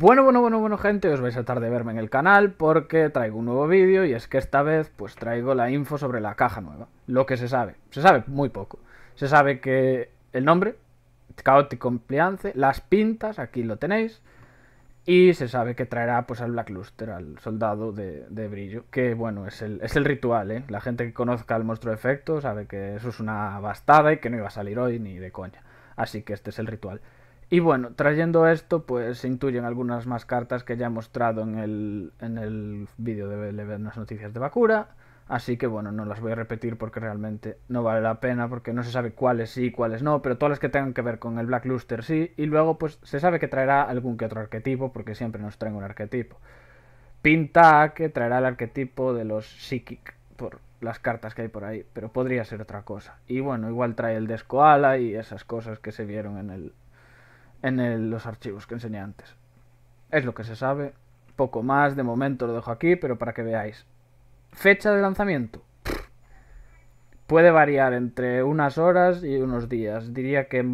Bueno, bueno, bueno, bueno gente, os vais a tardar de verme en el canal porque traigo un nuevo vídeo y es que esta vez pues traigo la info sobre la caja nueva, lo que se sabe, se sabe muy poco, se sabe que el nombre, Chaotic Compliance, las pintas, aquí lo tenéis, y se sabe que traerá pues al Black Luster, al soldado de, brillo, que bueno, es el, es el ritual, ¿eh? la gente que conozca el monstruo de efecto sabe que eso es una bastada y que no iba a salir hoy ni de coña, así que este es el ritual. Y bueno, trayendo esto, pues se intuyen algunas más cartas que ya he mostrado en el, en el vídeo de las noticias de Bakura. Así que bueno, no las voy a repetir porque realmente no vale la pena, porque no se sabe cuáles sí y cuáles no, pero todas las que tengan que ver con el Black Luster sí, y luego pues se sabe que traerá algún que otro arquetipo, porque siempre nos traen un arquetipo. Pinta que traerá el arquetipo de los Psychic, por las cartas que hay por ahí, pero podría ser otra cosa. Y bueno, igual trae el de y esas cosas que se vieron en el, en los archivos que enseñé antes. Es lo que se sabe. Poco más, de momento lo dejo aquí, pero para que veáis. Fecha de lanzamiento. Puede variar entre unas horas y unos días. Diría que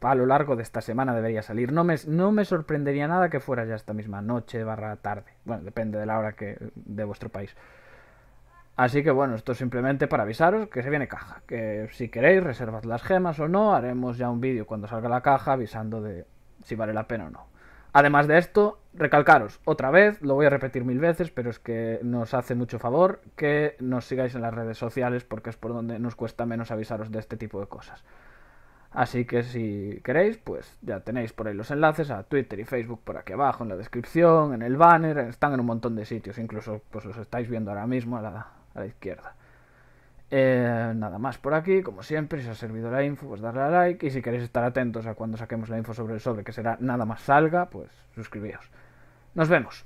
a lo largo de esta semana debería salir. No me, no me sorprendería nada que fuera ya esta misma noche barra tarde. Bueno, depende de la hora que, de vuestro país. Así que bueno, esto es simplemente para avisaros que se viene caja. Que si queréis, reservad las gemas o no. Haremos ya un vídeo cuando salga la caja avisando de, si vale la pena o no. Además de esto, recalcaros otra vez, lo voy a repetir mil veces, pero es que nos hace mucho favor que nos sigáis en las redes sociales porque es por donde nos cuesta menos avisaros de este tipo de cosas. Así que si queréis, pues ya tenéis por ahí los enlaces a Twitter y Facebook por aquí abajo, en la descripción, en el banner, están en un montón de sitios, incluso pues los estáis viendo ahora mismo a la, a la izquierda. Eh, nada más por aquí, como siempre, si os ha servido la info, pues darle a like y si queréis estar atentos a cuando saquemos la info sobre el sobre, que será nada más salga, pues suscribíos. Nos vemos.